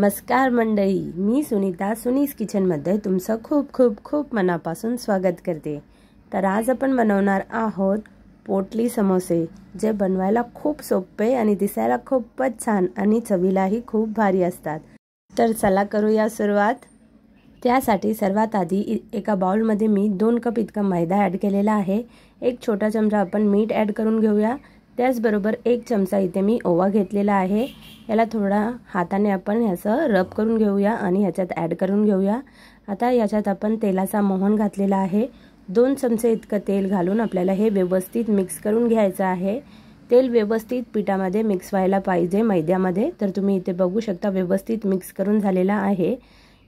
नमस्कार मंडळी मी सुनीता सुनीस किचनमध्ये तुमचं खूप खूप खूप मनापासून स्वागत करते तर आज आपण बनवणार आहोत पोटली समोसे जे बनवायला खूप सोपे आणि दिसायला खूपच छान आणि चवीलाही खूप भारी असतात तर चला करूया सुरुवात त्यासाठी सर्वात आधी एका बाउलमध्ये मी दोन कप इतका मैदा ॲड केलेला आहे एक छोटा चमचा आपण मीठ ॲड करून घेऊया त्याचबरोबर एक चमचा इथे मी ओवा घेतलेला आहे याला थोडा हाताने आपण ह्याचं रब करून घेऊया आणि ह्याच्यात ॲड करून घेऊया आता याच्यात आपण तेलाचा मोहन घातलेला आहे दोन चमचे इतकं तेल घालून आपल्याला हे व्यवस्थित मिक्स करून घ्यायचं आहे तेल व्यवस्थित पिठामध्ये मिक्स व्हायला पाहिजे मैद्यामध्ये तर तुम्ही इथे बघू शकता व्यवस्थित मिक्स करून झालेला आहे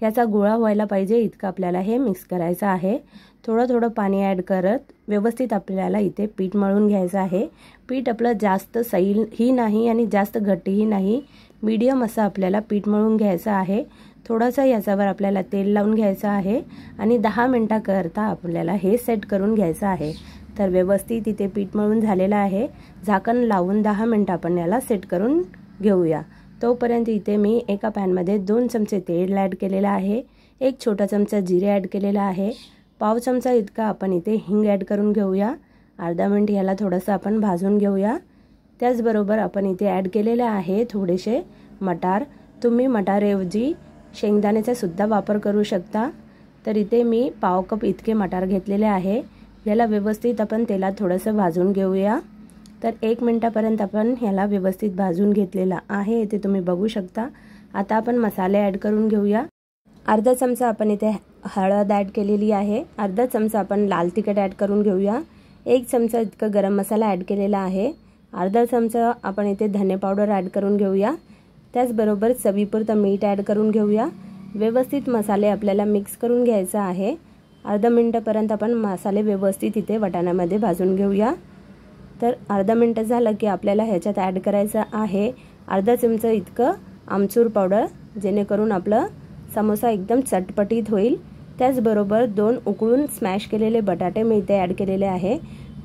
याचा गोळा व्हायला पाहिजे इतकं आपल्याला हे मिक्स करायचं आहे थोडं थोडं पाणी ॲड करत व्यवस्थित आपल्याला इथे पीठ मळून घ्यायचं आहे पीठ आपलं जास्त सैलही नाही आणि जास्त घट्टही नाही मीडियम असं आपल्याला पीठ मळून घ्यायचं आहे थोडंसं याच्यावर आपल्याला तेल लावून घ्यायचं आहे आणि दहा मिनटाकरता आपल्याला हे सेट करून घ्यायचं आहे तर व्यवस्थित इथे पीठ मळून झालेलं आहे झाकण लावून दहा मिनटं आपण याला सेट करून घेऊया तोपर्यंत इथे मी एका पॅनमध्ये दोन चमचे तेल ॲड केलेलं आहे एक छोटा चमचा जिरे ॲड केलेला आहे पाव चमचा इतका आपण इथे हिंग ॲड करून घेऊया अर्धा मिनिट ह्याला थोडंसं आपण भाजून घेऊया त्याचबरोबर आपण इथे ॲड केलेले आहे थोडेसे मटार तुम्ही मटारऐवजी शेंगदाण्याचासुद्धा सुद्धा वापर करू शकता तर इथे मी पाव कप इतके मटार घेतलेले आहे याला व्यवस्थित आपण तेलात थोडंसं भाजून घेऊया तर एक मिनटापर्यंत आपण ह्याला व्यवस्थित भाजून घेतलेला आहे इथे तुम्ही बघू शकता आता आपण मसाले ॲड करून घेऊया अर्धा चमचा आपण इथे हळद ॲड केलेली आहे अर्धा चमचा आपण लाल तिखट ॲड करून घेऊया एक चमचा इतकं गरम मसाला ॲड केलेला आहे अर्धा चमचा आपण इथे धने पावडर ॲड करून घेऊया त्याचबरोबर चवीपुरतं मीठ ॲड करून घेऊया व्यवस्थित मसाले आपल्याला मिक्स करून घ्यायचा आहे अर्धा मिनटापर्यंत आपण मसाले व्यवस्थित इथे वटाण्यामध्ये भाजून घेऊया तर अर्धा मिनटं झालं की आपल्याला ह्याच्यात ॲड करायचं आहे अर्धा चमचा इतकं आमचूर पावडर जेणेकरून आपलं समोसा एकदम चटपटीत होईल त्याचबरोबर दोन उकळून स्मॅश केलेले बटाटे मी इथे ॲड केलेले आहे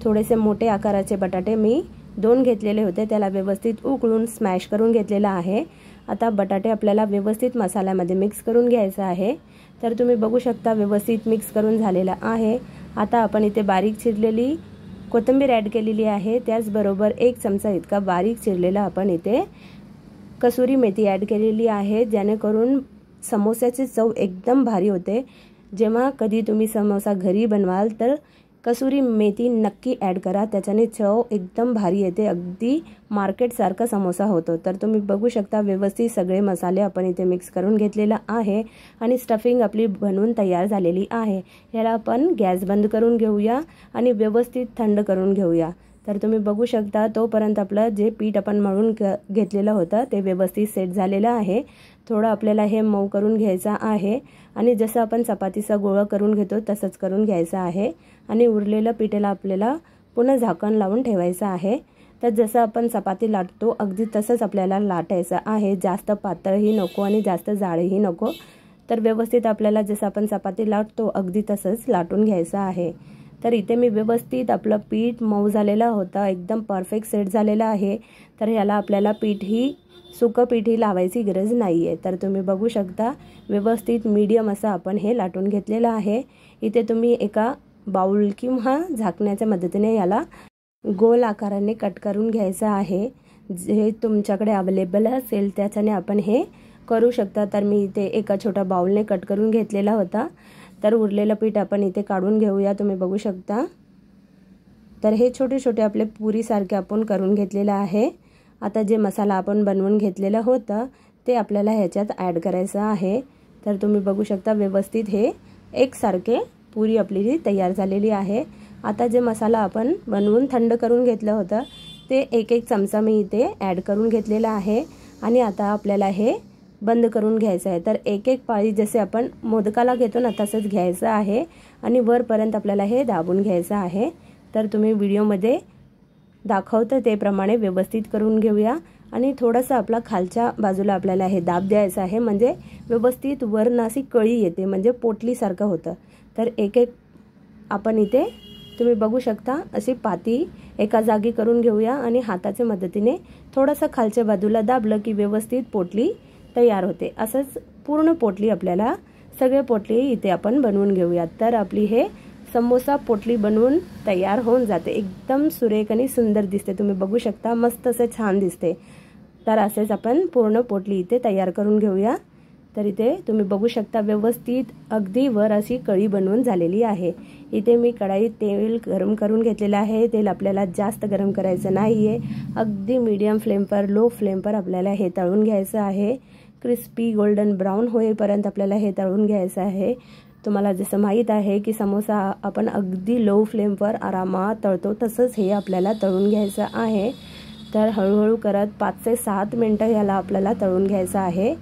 थोडेसे मोठे आकाराचे बटाटे मी दोन घेतलेले होते त्याला व्यवस्थित उकळून स्मॅश करून घेतलेला आहे आता बटाटे आपल्याला व्यवस्थित मसाल्यामध्ये मिक्स करून घ्यायचं आहे तर तुम्ही बघू शकता व्यवस्थित मिक्स करून झालेला आहे आता आपण इथे बारीक चिरलेली कोथिंबीर ॲड केलेली आहे त्याचबरोबर एक चमचा इतका बारीक चिरलेला आपण इथे कसुरी मेथी ॲड केलेली आहे जेणेकरून समोस्याची चव एकदम भारी होते जेव्हा कधी तुम्ही समोसा घरी बनवाल तर कसुरी मेथी नक्की ॲड करा त्याच्याने चव एकदम भारी येते अगदी मार्केटसारखा समोसा होतो तर तुम्ही बघू शकता व्यवस्थित सगळे मसाले आपण इथे मिक्स करून घेतलेला आहे आणि स्टफिंग आपली बनवून तयार झालेली आहे याला आपण गॅस बंद करून घेऊया आणि व्यवस्थित थंड करून घेऊया तर तुम्ही बघू शकता तोपर्यंत आपलं जे पीठ आपण मळून घेतलेलं होतं ते व्यवस्थित सेट झालेलं आहे थोडं आपल्याला हे मऊ करून घ्यायचं आहे आणि जसं आपण चपातीचा गोळा करून घेतो तसंच करून घ्यायचं आहे आणि उरलेलं पिठेला आपल्याला पुन्हा झाकण लावून ठेवायचं आहे तर जसं आपण चपाती लाटतो अगदी तसंच आपल्याला लाटायचं आहे जास्त पातळही नको आणि जास्त जाळही नको तर व्यवस्थित आपल्याला जसं आपण चपाती लाटतो अगदी तसंच लाटून घ्यायचं आहे तर इथे मी व्यवस्थित आपलं पीठ मऊ झालेला होता एकदम परफेक्ट सेट झालेला आहे तर ह्याला आपल्याला पीठ ही सुकं पीठ ही लावायची गरज नाही आहे तर तुम्ही बघू शकता व्यवस्थित मीडियम असं आपण हे लाटून घेतलेलं आहे इथे तुम्ही एका बाऊल किंवा झाकण्याच्या मदतीने याला गोल आकाराने कट करून घ्यायचं आहे जे तुमच्याकडे अवेलेबल असेल त्याच्याने आपण हे करू शकता तर मी इथे एका छोट्या बाऊलने कट करून घेतलेला होता तर उरलेलं पीठ आपण इथे काढून घेऊया तुम्ही बघू शकता तर हे छोटे छोटे आपले पुरीसारखे आपण करून घेतलेलं आहे आता जे मसाला आपण बनवून घेतलेलं होतं ते आपल्याला ह्याच्यात ॲड करायचं आहे तर तुम्ही बघू शकता व्यवस्थित हे एकसारखे पुरी आपली तयार झालेली आहे आता जे मसाला आपण बनवून थंड करून घेतलं होतं ते एक एक चमचा मी इथे ॲड करून घेतलेला आहे आणि आता आपल्याला हे बंद करून घ्यायचं आहे तर एक एक पाळी जसे आपण मोदकाला घेतो ना तसंच घ्यायचं आहे आणि वरपर्यंत आपल्याला हे दाबून घ्यायचं आहे तर तुम्ही व्हिडिओमध्ये दाखवतं तेप्रमाणे व्यवस्थित करून घेऊया आणि थोडंसं आपला खालच्या बाजूला आपल्याला हे दाब द्यायचं आहे म्हणजे व्यवस्थित वर अशी कळी येते म्हणजे पोटलीसारखं होतं तर एक एक आपण इथे तुम्ही बघू शकता अशी पाती एका जागी करून घेऊया आणि हाताच्या मदतीने थोडंसं खालच्या बाजूला दाबलं की व्यवस्थित पोटली तयार होते असंच पूर्ण पोटली आपल्याला सगळे पोटली इथे आपण बनवून घेऊयात तर आपली हे समोसा पोटली बनवून तयार होऊन जाते एकदम सुरेख आणि सुंदर दिसते तुम्ही बघू शकता मस्त असे छान दिसते तर असेच आपण पूर्ण पोटली इथे तयार करून घेऊया तर इथे तुम्ही बघू शकता व्यवस्थित अगदी वर अशी कळी बनवून झालेली आहे इथे मी कढाईत तेल गरम करून घेतलेलं आहे तेल आपल्याला जास्त गरम करायचं नाही आहे अगदी मीडियम फ्लेमवर लो फ्लेमवर आपल्याला हे तळून घ्यायचं आहे क्रिस्पी गोल्डन ब्राऊन होईपर्यंत आपल्याला हे तळून घ्यायचं आहे तुम्हाला जसं माहीत आहे की समोसा आपण अगदी लो फ्लेमवर आरामात तळतो तसंच हे आपल्याला तळून घ्यायचं आहे तर हळूहळू करत पाच ते सात मिनटं ह्याला आपल्याला तळून घ्यायचं आहे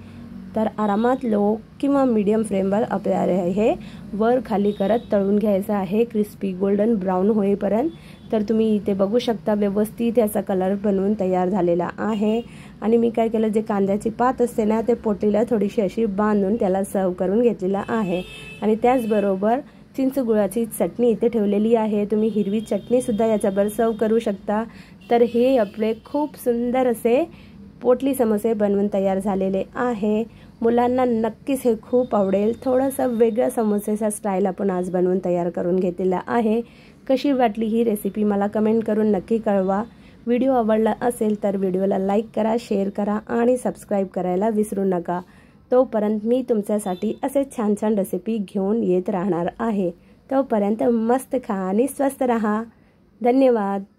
तर आरामात लो किंवा मीडियम फ्लेमवर आपल्याला हे वर खाली करत तळून घ्यायचं आहे क्रिस्पी गोल्डन ब्राऊन होईपर्यंत तर तुम्ही इथे बघू शकता व्यवस्थित याचा कलर बनवून तयार झालेला आहे आणि मी काय केलं जे कांद्याची पात असते ना ते पोटीला थोडीशी अशी बांधून त्याला सर्व करून घेतलेला आहे आणि त्याचबरोबर चिंच गुळाची चटणी इथे ठेवलेली आहे तुम्ही हिरवी चटणीसुद्धा याच्यावर सर्व करू शकता तर हे आपले खूप सुंदर असे पोटली समोसे बनवून तयार झालेले आहे मुलांना नक्कीच हे खूप आवडेल थोडंसं वेगळ्या समोसेचा स्टाईल आपण आज बनवून तयार करून घेतलेला आहे कशी वाटली ही रेसिपी मला कमेंट करून नक्की कळवा व्हिडिओ आवडला असेल तर व्हिडिओला लाईक करा शेअर करा आणि सबस्क्राईब करायला विसरू नका तोपर्यंत मी तुमच्यासाठी असे छान छान रेसिपी घेऊन येत राहणार आहे तोपर्यंत मस्त खा आणि स्वस्त रहा धन्यवाद